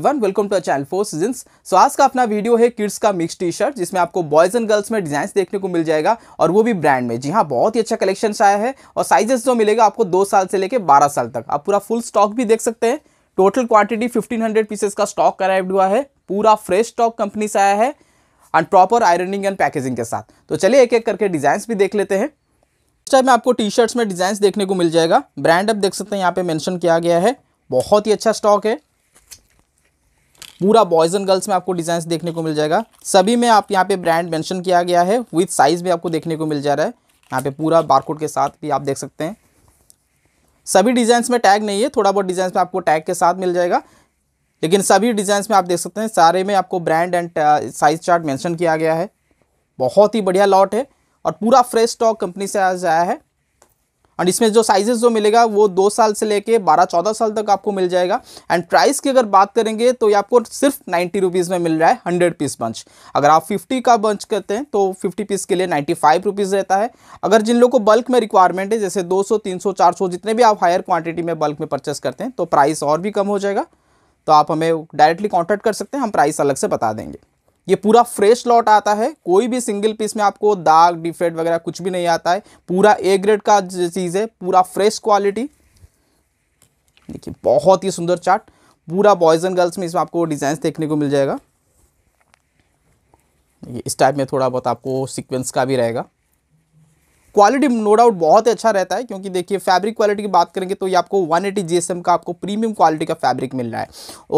one welcome to channel four season so आज का अपना वीडियो है किड्स का मिक्स टी शर्ट जिसमें आपको बॉयज़ एंड गर्ल्स में डिजाइन देखने को मिल जाएगा और वो भी ब्रांड में जी हाँ बहुत ही अच्छा कलेक्शन आया है और साइजेस जो मिलेगा आपको दो साल से लेकर बारह साल तक आप पूरा फुल स्टॉक भी देख सकते हैं टोटल क्वांटिटी 1500 पीसेस का स्टॉक अराइव्ड हुआ है पूरा फ्रेश स्टॉक कंपनी से आया है and proper ironing and packaging के साथ तो चलिए एक एक करके डिजाइन भी देख लेते हैं टाइम में आपको टी शर्ट्स में डिजाइन देखने को मिल जाएगा ब्रांड अब देख सकते हैं यहाँ पे मैंशन किया गया है बहुत ही अच्छा स्टॉक है पूरा बॉयज़ एंड गर्ल्स में आपको डिज़ाइन देखने को मिल जाएगा सभी में आप यहाँ पे ब्रांड मेंशन किया गया है विथ साइज़ भी आपको देखने को मिल जा रहा है यहाँ पे पूरा बारकोड के साथ भी आप देख सकते हैं सभी डिज़ाइन में टैग नहीं है थोड़ा बहुत डिज़ाइन में आपको टैग के साथ मिल जाएगा लेकिन सभी डिज़ाइंस में आप देख सकते हैं सारे में आपको brand and size chart mention किया गया है बहुत ही बढ़िया लॉट है और पूरा फ्रेश स्टॉक कंपनी से आज आया है एंड इसमें जो साइजेस जो मिलेगा वो दो साल से लेके बारह चौदह साल तक आपको मिल जाएगा एंड प्राइस की अगर बात करेंगे तो ये आपको सिर्फ नाइन्टी रुपीज़ में मिल रहा है हंड्रेड पीस बंच अगर आप फिफ्टी का बंच करते हैं तो फिफ्टी पीस के लिए नाइन्टी फाइव रुपीज़ रहता है अगर जिन लोगों को बल्क में रिक्वायरमेंट है जैसे दो सौ तीन सौ चार सौ जितने भी आप हायर क्वान्टिटी में बल्क में परचेस करते हैं तो प्राइस और भी कम हो जाएगा तो आप हमें डायरेक्टली कॉन्टैक्ट कर सकते हैं हम प्राइस अलग से बता देंगे ये पूरा फ्रेश लॉट आता है कोई भी सिंगल पीस में आपको दाग डिफेक्ट वगैरह कुछ भी नहीं आता है पूरा ए ग्रेड का चीज़ है पूरा फ्रेश क्वालिटी देखिए बहुत ही सुंदर चार्ट पूरा बॉयज़ एंड गर्ल्स में इसमें आपको डिज़ाइन देखने को मिल जाएगा इस टाइप में थोड़ा बहुत आपको सिक्वेंस का भी रहेगा क्वालिटी नो डाउट बहुत अच्छा रहता है क्योंकि देखिए फैब्रिक क्वालिटी की बात करेंगे तो ये आपको 180 एटी का आपको प्रीमियम क्वालिटी का फैब्रिक मिल रहा है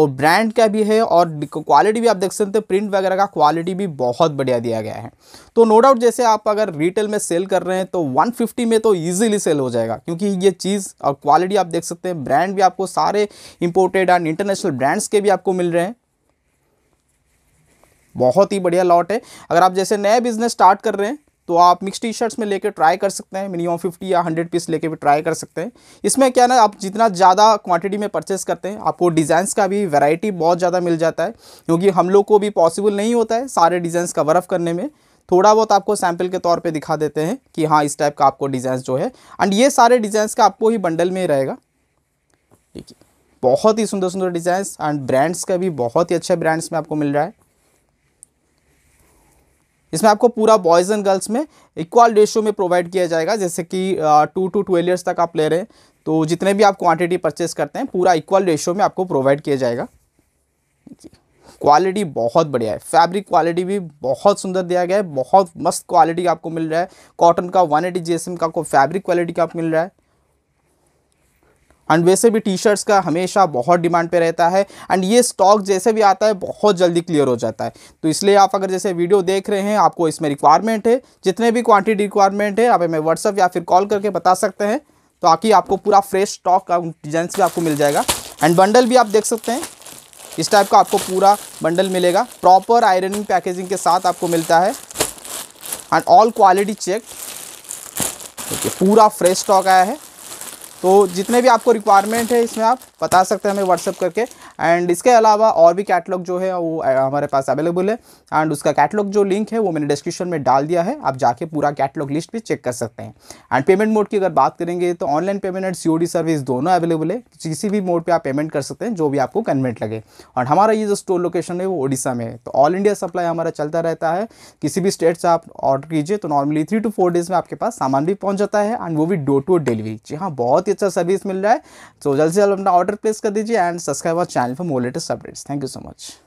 और ब्रांड का भी है और क्वालिटी भी आप देख सकते हैं प्रिंट वगैरह का क्वालिटी भी बहुत बढ़िया दिया गया है तो नो डाउट जैसे आप अगर रिटेल में सेल कर रहे हैं तो 150 में तो ईजिली सेल हो जाएगा क्योंकि ये चीज़ और क्वालिटी आप देख सकते हैं ब्रांड भी आपको सारे इंपोर्टेड एंड इंटरनेशनल ब्रांड्स के भी आपको मिल रहे हैं बहुत ही बढ़िया लॉट है अगर आप जैसे नया बिजनेस स्टार्ट कर रहे हैं तो आप मिक्स टी शर्ट्स में लेकर ट्राई कर सकते हैं मिनिमम फिफ्टी या हंड्रेड पीस लेके भी ट्राई कर सकते हैं इसमें क्या ना आप जितना ज़्यादा क्वांटिटी में परचेस करते हैं आपको डिज़ाइंस का भी वैरायटी बहुत ज़्यादा मिल जाता है क्योंकि हम लोग को भी पॉसिबल नहीं होता है सारे डिज़ाइंस कवर अप करने में थोड़ा बहुत आपको सैम्पल के तौर पर दिखा देते हैं कि हाँ इस टाइप का आपको डिज़ाइन जो है एंड ये सारे डिज़ाइंस का आपको ही बंडल में ही रहेगा ठीक है बहुत ही सुंदर सुंदर डिज़ाइंस एंड ब्रांड्स का भी बहुत ही अच्छे ब्रांड्स में आपको मिल रहा है इसमें आपको पूरा बॉयज़ एंड गर्ल्स में इक्वल रेशियो में प्रोवाइड किया जाएगा जैसे कि टू टू ट्वेल्व ईयर्स तक आप ले रहे हैं तो जितने भी आप क्वांटिटी परचेस करते हैं पूरा इक्वल रेशियो में आपको प्रोवाइड किया जाएगा क्वालिटी बहुत बढ़िया है फैब्रिक क्वालिटी भी बहुत सुंदर दिया गया है बहुत मस्त क्वालिटी आपको मिल रहा है कॉटन का 180 एटी का आपको फैब्रिक क्वालिटी का आपको मिल रहा है एंड वैसे भी टी शर्ट्स का हमेशा बहुत डिमांड पे रहता है एंड ये स्टॉक जैसे भी आता है बहुत जल्दी क्लियर हो जाता है तो इसलिए आप अगर जैसे वीडियो देख रहे हैं आपको इसमें रिक्वायरमेंट है जितने भी क्वांटिटी रिक्वायरमेंट है आप हमें व्हाट्सअप या फिर कॉल करके बता सकते हैं तो आकि आपको पूरा फ्रेश स्टॉक का डिजाइन भी आपको मिल जाएगा एंड बंडल भी आप देख सकते हैं इस टाइप का आपको पूरा बंडल मिलेगा प्रॉपर आयरनिंग पैकेजिंग के साथ आपको मिलता है एंड ऑल क्वालिटी चेक पूरा फ्रेश स्टॉक आया है तो जितने भी आपको रिक्वायरमेंट है इसमें आप बता सकते हैं हमें व्हाट्सअप करके एंड इसके अलावा और भी कैटलॉग जो है वो हमारे पास अवेलेबल है एंड उसका कैटलॉग जो लिंक है वो मैंने डिस्क्रिप्शन में डाल दिया है आप जाके पूरा कैटलॉग लिस्ट भी चेक कर सकते हैं एंड पेमेंट मोड की अगर बात करेंगे तो online payment and C service दोनों अवेलेबल है किसी भी मोड पर आप पेमेंट कर सकते हैं जो भी आपको कन्वेंट लगे और हमारा ये जो स्टोर लोकेशन है वो ओडिशा में है तो ऑल इंडिया सप्लाई हमारा चलता रहता है किसी भी स्टेट से आप ऑर्डर कीजिए तो normally three two four days में आपके पास सामान भी पहुँच जाता है एंड वो भी डोर टू डोर डिलीवरी जी हाँ बहुत बहुत ही अच्छा सर्विस मिल रहा है तो जल्द से जल्द अपना ऑर्डर प्लेस कर दीजिए and subscribe our channel for more latest updates thank you so much